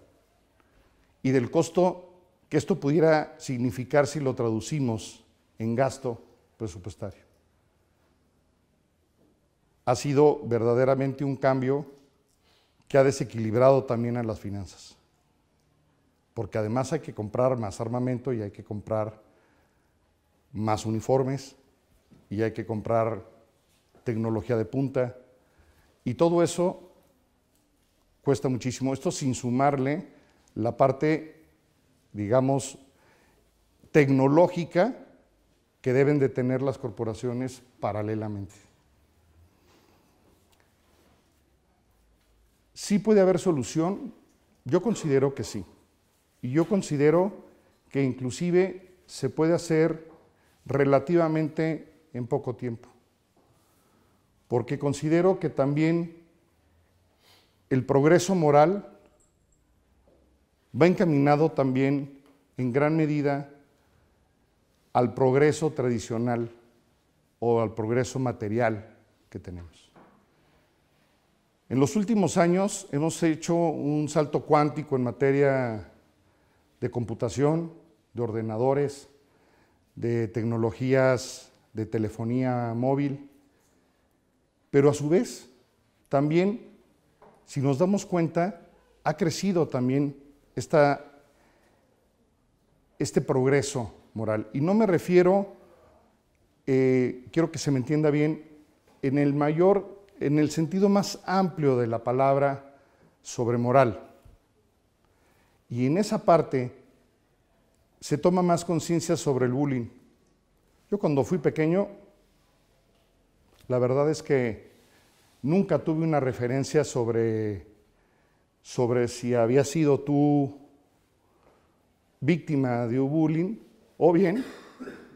y del costo que esto pudiera significar si lo traducimos en gasto presupuestario. Ha sido verdaderamente un cambio que ha desequilibrado también a las finanzas porque además hay que comprar más armamento y hay que comprar más uniformes y hay que comprar tecnología de punta y todo eso cuesta muchísimo. Esto sin sumarle la parte, digamos, tecnológica que deben de tener las corporaciones paralelamente. ¿Sí puede haber solución? Yo considero que sí. Y yo considero que inclusive se puede hacer relativamente en poco tiempo, porque considero que también el progreso moral va encaminado también en gran medida al progreso tradicional o al progreso material que tenemos. En los últimos años hemos hecho un salto cuántico en materia de computación, de ordenadores, de tecnologías de telefonía móvil, pero a su vez también, si nos damos cuenta, ha crecido también esta, este progreso moral. Y no me refiero, eh, quiero que se me entienda bien, en el mayor, en el sentido más amplio de la palabra sobre moral. Y en esa parte se toma más conciencia sobre el bullying. Yo cuando fui pequeño, la verdad es que nunca tuve una referencia sobre, si había sido tú víctima de un bullying o bien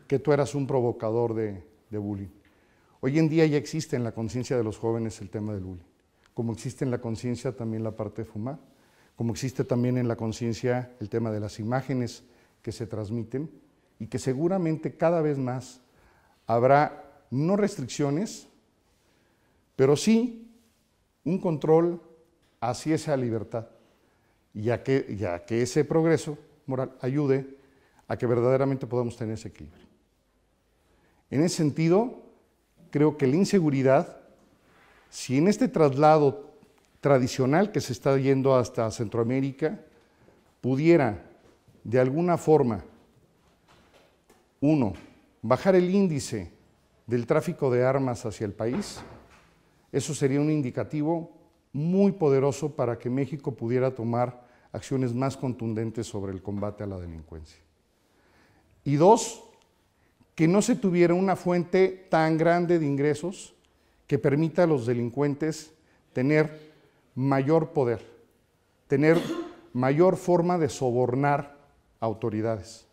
que tú eras un provocador de, de bullying. Hoy en día ya existe en la conciencia de los jóvenes el tema del bullying, como existe en la conciencia también la parte de fumar como existe también en la conciencia el tema de las imágenes que se transmiten y que seguramente cada vez más habrá no restricciones, pero sí un control hacia esa libertad, ya que, ya que ese progreso moral ayude a que verdaderamente podamos tener ese equilibrio. En ese sentido, creo que la inseguridad, si en este traslado tradicional que se está yendo hasta Centroamérica pudiera, de alguna forma, uno, bajar el índice del tráfico de armas hacia el país, eso sería un indicativo muy poderoso para que México pudiera tomar acciones más contundentes sobre el combate a la delincuencia. Y dos, que no se tuviera una fuente tan grande de ingresos que permita a los delincuentes tener mayor poder, tener mayor forma de sobornar autoridades.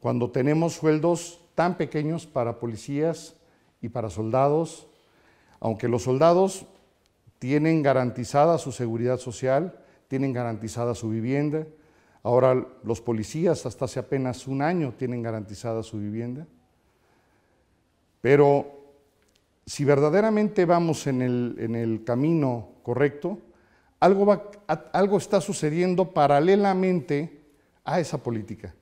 Cuando tenemos sueldos tan pequeños para policías y para soldados, aunque los soldados tienen garantizada su seguridad social, tienen garantizada su vivienda, ahora los policías hasta hace apenas un año tienen garantizada su vivienda, pero si verdaderamente vamos en el, camino correcto, algo, va, algo está sucediendo paralelamente a esa política.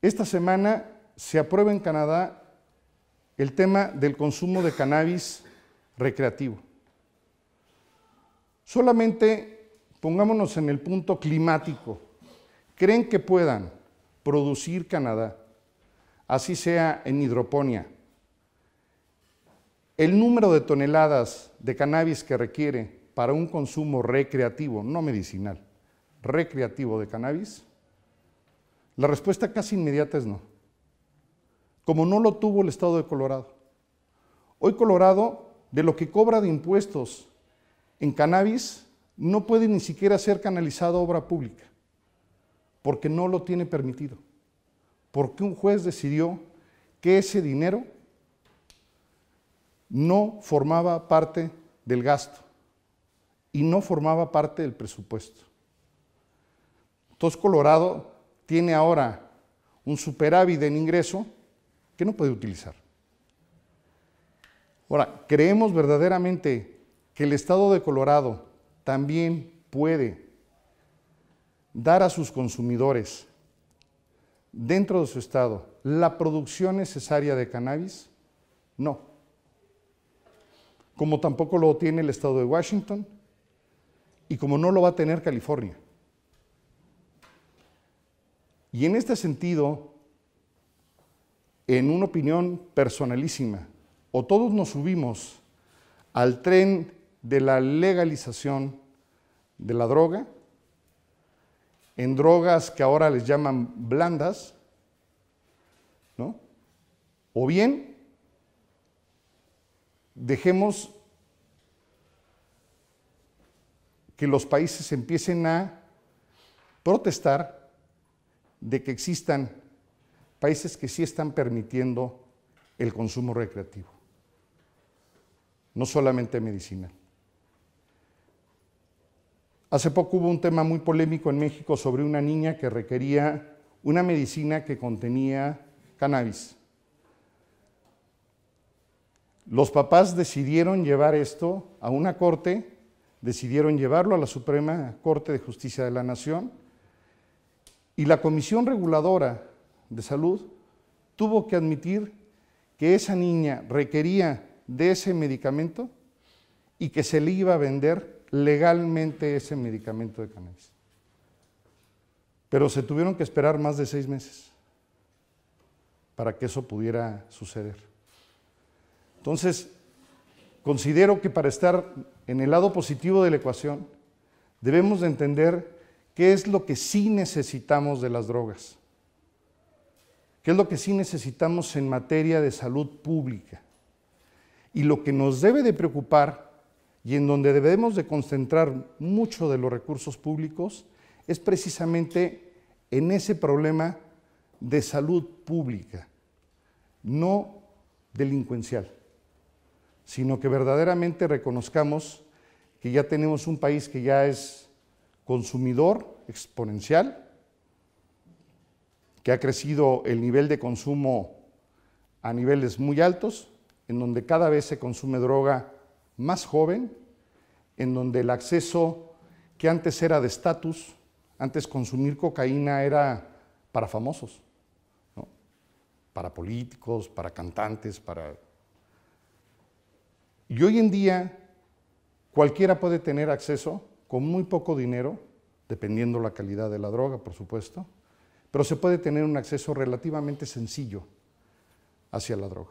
Esta semana se aprueba en Canadá el tema del consumo de cannabis recreativo. Solamente pongámonos en el punto climático. ¿Creen que puedan producir Canadá, así sea en hidroponía, el número de toneladas de cannabis que requiere para un consumo recreativo, no medicinal, recreativo de cannabis, la respuesta casi inmediata es no. Como no lo tuvo el estado de Colorado. Hoy Colorado, de lo que cobra de impuestos en cannabis, no puede ni siquiera ser canalizado a obra pública, porque no lo tiene permitido, porque un juez decidió que ese dinero no formaba parte del gasto y no formaba parte del presupuesto. Entonces Colorado tiene ahora un superávit en ingreso que no puede utilizar. Ahora, creemos verdaderamente que el Estado de Colorado también puede dar a sus consumidores dentro de su Estado la producción necesaria de cannabis. No como tampoco lo tiene el estado de Washington y como no lo va a tener California. Y en este sentido, en una opinión personalísima, o todos nos subimos al tren de la legalización de la droga, en drogas que ahora les llaman blandas, ¿no? O bien dejemos que los países empiecen a protestar de que existan países que sí están permitiendo el consumo recreativo, no solamente medicinal. Hace poco hubo un tema muy polémico en México sobre una niña que requería una medicina que contenía cannabis. Los papás decidieron llevar esto a una corte, decidieron llevarlo a la Suprema Corte de Justicia de la Nación y la Comisión Reguladora de Salud tuvo que admitir que esa niña requería de ese medicamento y que se le iba a vender legalmente ese medicamento de cannabis. Pero se tuvieron que esperar más de seis meses para que eso pudiera suceder. Entonces, considero que para estar en el lado positivo de la ecuación, debemos de entender qué es lo que sí necesitamos de las drogas, qué es lo que sí necesitamos en materia de salud pública y lo que nos debe de preocupar y en donde debemos de concentrar mucho de los recursos públicos es precisamente en ese problema de salud pública, no delincuencial sino que verdaderamente reconozcamos que ya tenemos un país que ya es consumidor exponencial, que ha crecido el nivel de consumo a niveles muy altos, en donde cada vez se consume droga más joven, en donde el acceso que antes era de estatus, antes consumir cocaína era para famosos, para políticos, para cantantes, para y hoy en día cualquiera puede tener acceso con muy poco dinero, dependiendo la calidad de la droga, por supuesto, pero se puede tener un acceso relativamente sencillo hacia la droga.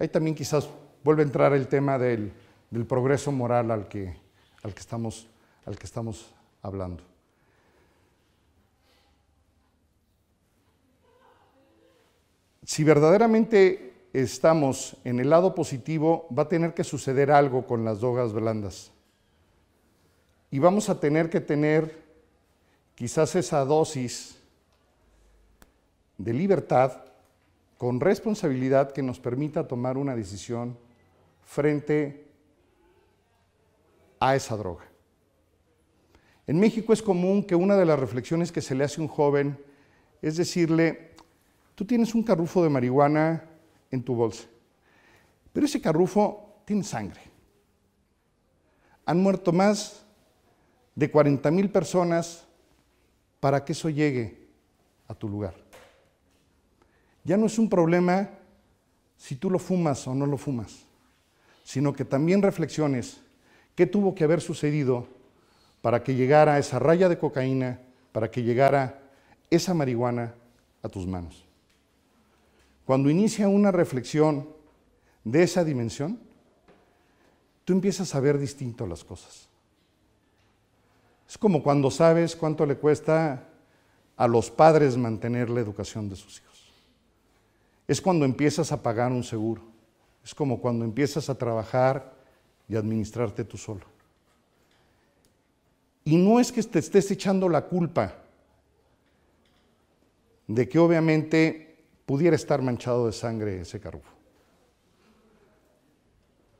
Ahí también quizás vuelve a entrar el tema del, progreso moral al que, estamos, al que estamos hablando. Si verdaderamente estamos en el lado positivo, va a tener que suceder algo con las drogas blandas. Y vamos a tener que tener quizás esa dosis de libertad con responsabilidad que nos permita tomar una decisión frente a esa droga. En México es común que una de las reflexiones que se le hace a un joven es decirle, tú tienes un carrufo de marihuana en tu bolsa. Pero ese carrufo tiene sangre. Han muerto más de 40 mil personas para que eso llegue a tu lugar. Ya no es un problema si tú lo fumas o no lo fumas, sino que también reflexiones qué tuvo que haber sucedido para que llegara esa raya de cocaína, para que llegara esa marihuana a tus manos. Cuando inicia una reflexión de esa dimensión, tú empiezas a ver distinto las cosas. Es como cuando sabes cuánto le cuesta a los padres mantener la educación de sus hijos. Es cuando empiezas a pagar un seguro. Es como cuando empiezas a trabajar y administrarte tú solo. Y no es que te estés echando la culpa de que obviamente pudiera estar manchado de sangre ese carrufo,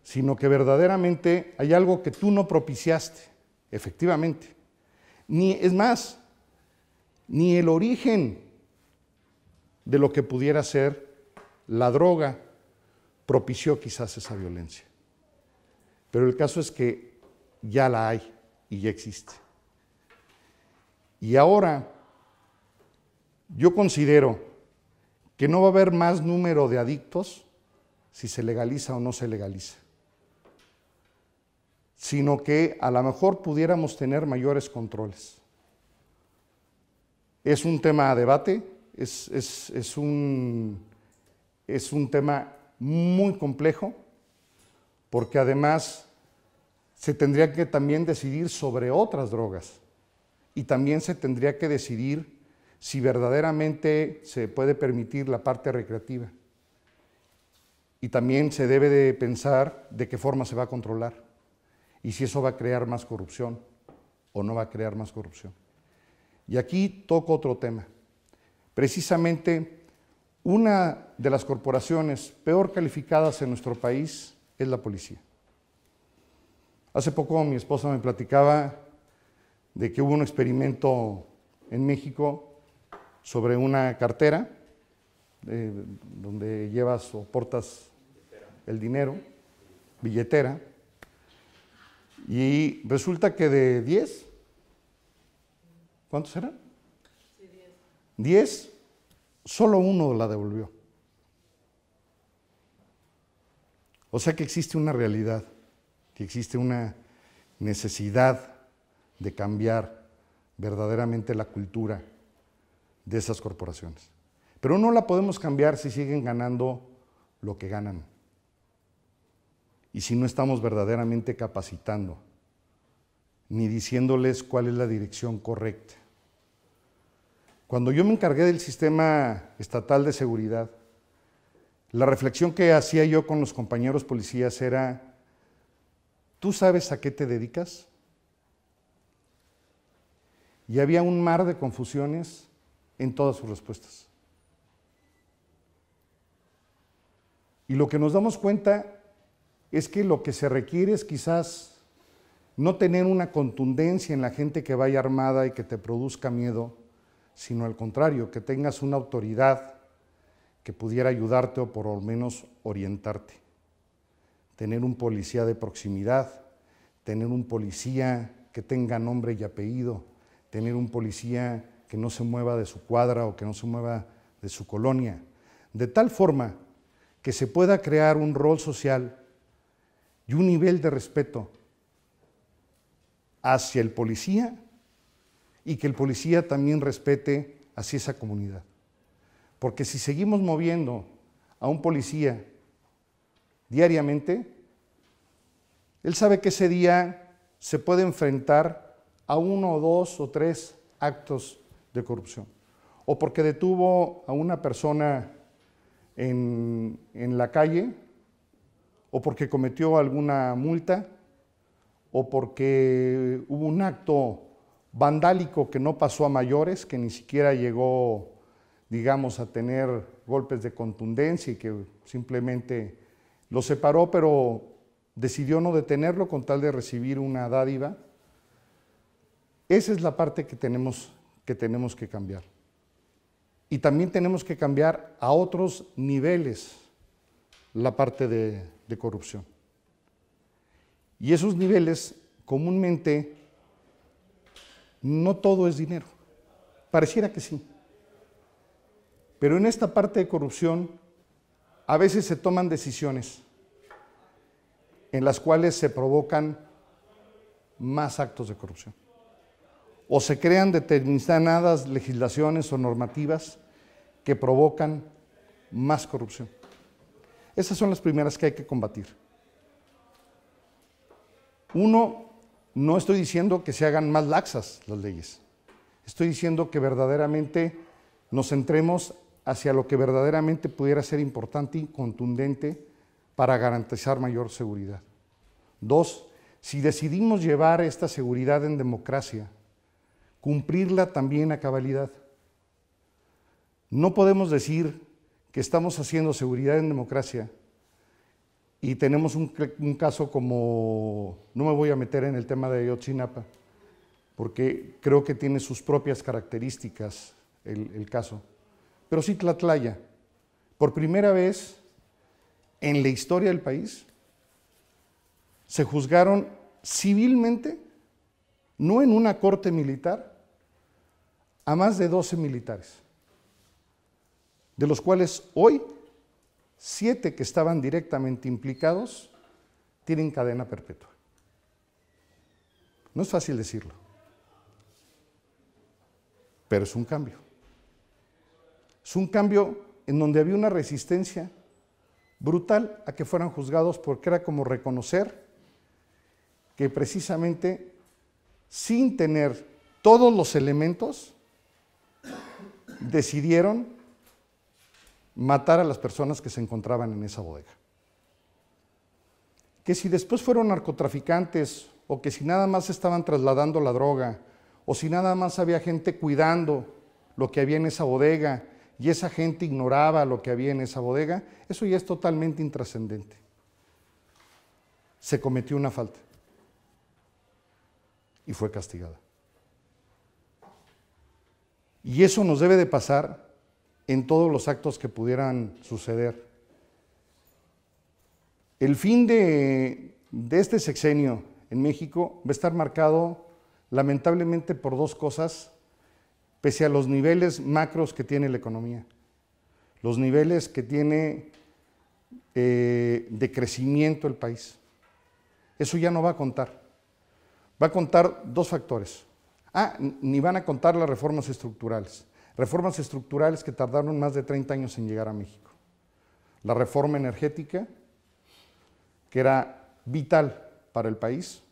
sino que verdaderamente hay algo que tú no propiciaste, efectivamente. Ni, es más, ni el origen de lo que pudiera ser la droga propició quizás esa violencia. Pero el caso es que ya la hay y ya existe. Y ahora yo considero que no va a haber más número de adictos si se legaliza o no se legaliza, sino que a lo mejor pudiéramos tener mayores controles. Es un tema a debate, es, es un tema muy complejo, porque además se tendría que también decidir sobre otras drogas y también se tendría que decidir si verdaderamente se puede permitir la parte recreativa. Y también se debe de pensar de qué forma se va a controlar y si eso va a crear más corrupción o no va a crear más corrupción. Y aquí toco otro tema. Precisamente una de las corporaciones peor calificadas en nuestro país es la policía. Hace poco mi esposa me platicaba de que hubo un experimento en México sobre una cartera eh, donde llevas o portas el dinero, billetera, y resulta que de 10, ¿cuántos eran? 10, solo uno la devolvió. O sea que existe una realidad, que existe una necesidad de cambiar verdaderamente la cultura de esas corporaciones. Pero no la podemos cambiar si siguen ganando lo que ganan y si no estamos verdaderamente capacitando ni diciéndoles cuál es la dirección correcta. Cuando yo me encargué del sistema estatal de seguridad, la reflexión que hacía yo con los compañeros policías era, ¿tú sabes a qué te dedicas? Y había un mar de confusiones en todas sus respuestas. Y lo que nos damos cuenta es que lo que se requiere es quizás no tener una contundencia en la gente que vaya armada y que te produzca miedo, sino al contrario, que tengas una autoridad que pudiera ayudarte o por lo menos orientarte. Tener un policía de proximidad, tener un policía que tenga nombre y apellido, tener un policía que no se mueva de su cuadra o que no se mueva de su colonia, de tal forma que se pueda crear un rol social y un nivel de respeto hacia el policía y que el policía también respete hacia esa comunidad. Porque si seguimos moviendo a un policía diariamente, él sabe que ese día se puede enfrentar a uno o dos o tres actos de corrupción. O porque detuvo a una persona en, la calle, o porque cometió alguna multa, o porque hubo un acto vandálico que no pasó a mayores, que ni siquiera llegó, digamos, a tener golpes de contundencia y que simplemente lo separó, pero decidió no detenerlo con tal de recibir una dádiva. Esa es la parte que tenemos que tenemos que cambiar. Y también tenemos que cambiar a otros niveles la parte de, corrupción. Y esos niveles comúnmente no todo es dinero. Pareciera que sí. Pero en esta parte de corrupción a veces se toman decisiones en las cuales se provocan más actos de corrupción o se crean determinadas legislaciones o normativas que provocan más corrupción. Esas son las primeras que hay que combatir. Uno, no estoy diciendo que se hagan más laxas las leyes. Estoy diciendo que verdaderamente nos centremos hacia lo que verdaderamente pudiera ser importante y contundente para garantizar mayor seguridad. Dos, si decidimos llevar esta seguridad en democracia, cumplirla también a cabalidad. No podemos decir que estamos haciendo seguridad en democracia y tenemos un, caso como, no me voy a meter en el tema de Ayotzinapa, porque creo que tiene sus propias características el, el caso, pero sí Tlatlaya. Por primera vez en la historia del país se juzgaron civilmente, no en una corte militar, a más de 12 militares, de los cuales hoy siete que estaban directamente implicados tienen cadena perpetua. No es fácil decirlo, pero es un cambio. Es un cambio en donde había una resistencia brutal a que fueran juzgados porque era como reconocer que precisamente sin tener todos los elementos decidieron matar a las personas que se encontraban en esa bodega. Que si después fueron narcotraficantes o que si nada más estaban trasladando la droga o si nada más había gente cuidando lo que había en esa bodega y esa gente ignoraba lo que había en esa bodega, eso ya es totalmente intrascendente. Se cometió una falta y fue castigada. Y eso nos debe de pasar en todos los actos que pudieran suceder. El fin de, este sexenio en México va a estar marcado lamentablemente por dos cosas, pese a los niveles macros que tiene la economía, los niveles que tiene eh, de crecimiento el país. Eso ya no va a contar. Va a contar dos factores. Ah, ni van a contar las reformas estructurales. Reformas estructurales que tardaron más de 30 años en llegar a México. La reforma energética, que era vital para el país,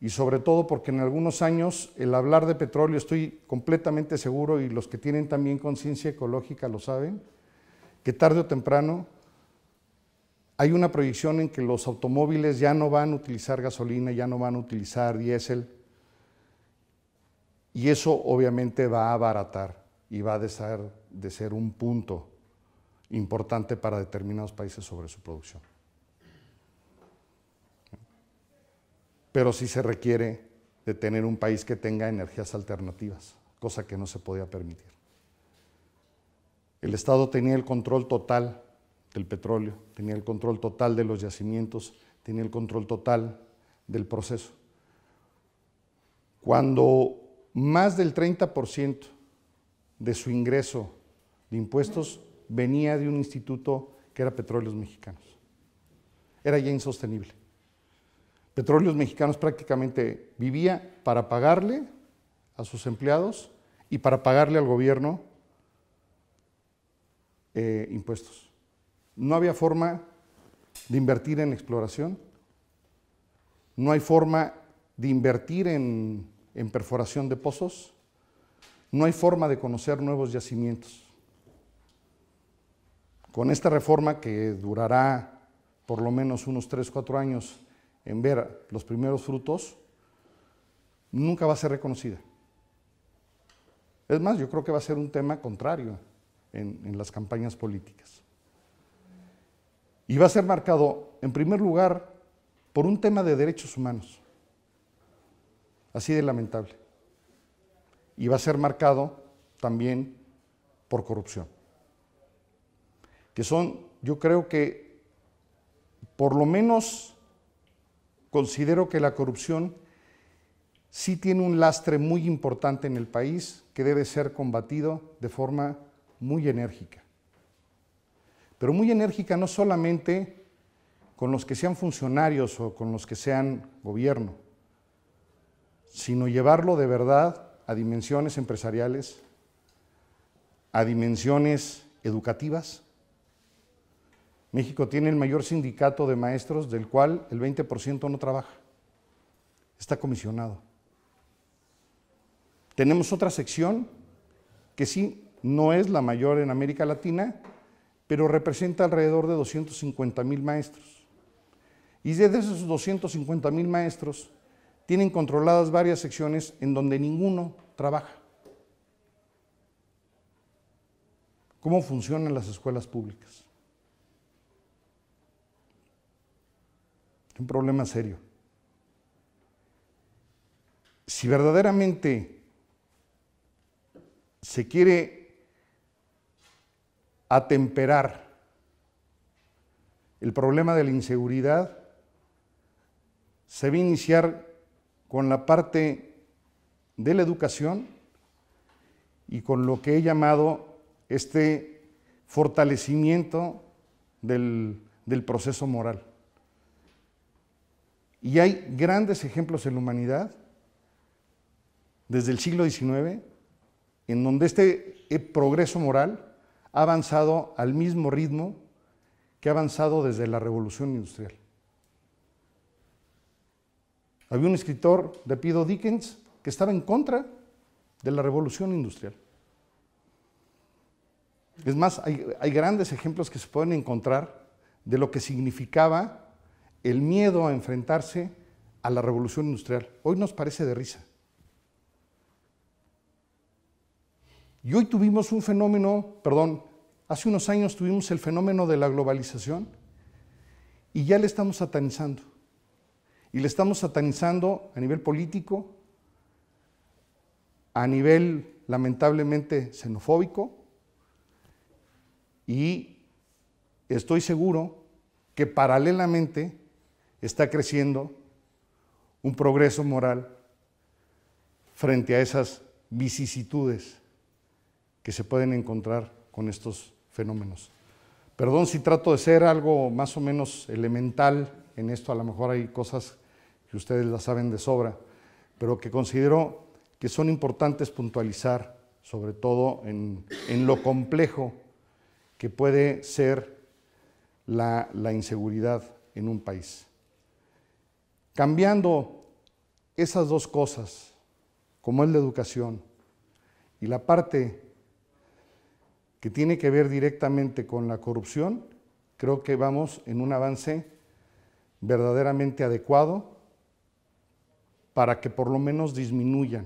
y sobre todo porque en algunos años el hablar de petróleo, estoy completamente seguro, y los que tienen también conciencia ecológica lo saben, que tarde o temprano hay una proyección en que los automóviles ya no van a utilizar gasolina, ya no van a utilizar diésel, y eso obviamente va a abaratar y va a dejar de ser un punto importante para determinados países sobre su producción. Pero sí se requiere de tener un país que tenga energías alternativas, cosa que no se podía permitir. El Estado tenía el control total del petróleo, tenía el control total de los yacimientos, tenía el control total del proceso. Cuando más del 30% de su ingreso de impuestos venía de un instituto que era Petróleos Mexicanos. Era ya insostenible. Petróleos Mexicanos prácticamente vivía para pagarle a sus empleados y para pagarle al gobierno eh, impuestos. No había forma de invertir en exploración, no hay forma de invertir en en perforación de pozos, no hay forma de conocer nuevos yacimientos. Con esta reforma que durará por lo menos unos 3, 4 años en ver los primeros frutos, nunca va a ser reconocida. Es más, yo creo que va a ser un tema contrario en, en las campañas políticas. Y va a ser marcado, en primer lugar, por un tema de derechos humanos. Así de lamentable. Y va a ser marcado también por corrupción. Que son, yo creo que, por lo menos, considero que la corrupción sí tiene un lastre muy importante en el país que debe ser combatido de forma muy enérgica. Pero muy enérgica no solamente con los que sean funcionarios o con los que sean gobierno, sino llevarlo de verdad a dimensiones empresariales, a dimensiones educativas. México tiene el mayor sindicato de maestros del cual el 20% no trabaja, está comisionado. Tenemos otra sección que sí no es la mayor en América Latina, pero representa alrededor de 250 mil maestros. Y de esos 250 mil maestros, tienen controladas varias secciones en donde ninguno trabaja. ¿Cómo funcionan las escuelas públicas? Es un problema serio. Si verdaderamente se quiere atemperar el problema de la inseguridad, se va a iniciar con la parte de la educación y con lo que he llamado este fortalecimiento del, proceso moral. Y hay grandes ejemplos en la humanidad desde el siglo XIX, en donde este eh, progreso moral ha avanzado al mismo ritmo que ha avanzado desde la revolución industrial. Había un escritor de Pido Dickens que estaba en contra de la revolución industrial. Es más, hay, hay, grandes ejemplos que se pueden encontrar de lo que significaba el miedo a enfrentarse a la revolución industrial. Hoy nos parece de risa. Y hoy tuvimos un fenómeno, perdón, hace unos años tuvimos el fenómeno de la globalización y ya le estamos satanizando. Y le estamos satanizando a nivel político, a nivel lamentablemente xenofóbico, y estoy seguro que paralelamente está creciendo un progreso moral frente a esas vicisitudes que se pueden encontrar con estos fenómenos. Perdón si trato de ser algo más o menos elemental en esto, a lo mejor hay cosas que ustedes la saben de sobra, pero que considero que son importantes puntualizar, sobre todo en, lo complejo que puede ser la inseguridad en un país. Cambiando esas dos cosas, como es la educación y la parte que tiene que ver directamente con la corrupción, creo que vamos en un avance verdaderamente adecuado para que por lo menos disminuyan.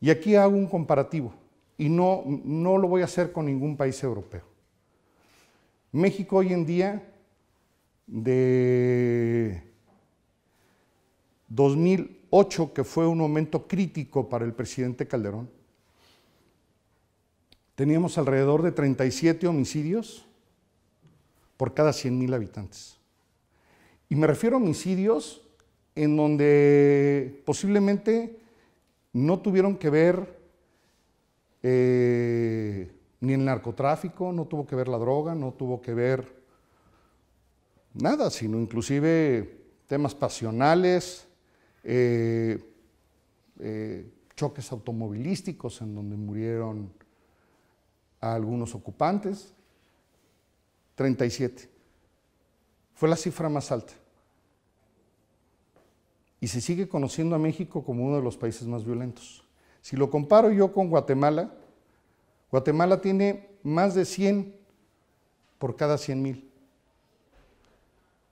Y aquí hago un comparativo, y no, lo voy a hacer con ningún país europeo. México hoy en día, de 2008, que fue un momento crítico para el presidente Calderón, teníamos alrededor de 37 homicidios por cada 100.000 habitantes. Y me refiero a homicidios en donde posiblemente no tuvieron que ver eh, ni el narcotráfico, no tuvo que ver la droga, no tuvo que ver nada, sino inclusive temas pasionales, eh, eh, choques automovilísticos en donde murieron a algunos ocupantes, 37. Fue la cifra más alta y se sigue conociendo a México como uno de los países más violentos. Si lo comparo yo con Guatemala, Guatemala tiene más de 100 por cada 100 mil.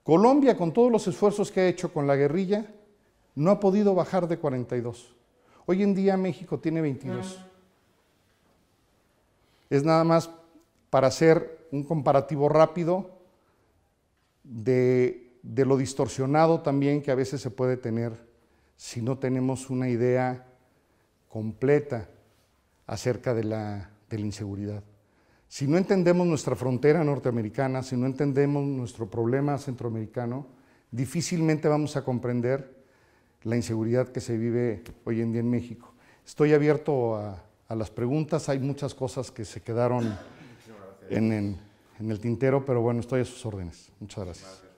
Colombia, con todos los esfuerzos que ha hecho con la guerrilla, no ha podido bajar de 42. Hoy en día México tiene 22. Es nada más para hacer un comparativo rápido de de lo distorsionado también que a veces se puede tener si no tenemos una idea completa acerca de la, inseguridad. Si no entendemos nuestra frontera norteamericana, si no entendemos nuestro problema centroamericano, difícilmente vamos a comprender la inseguridad que se vive hoy en día en México. Estoy abierto a, las preguntas, hay muchas cosas que se quedaron en, el tintero, pero bueno, estoy a sus órdenes. Muchas gracias.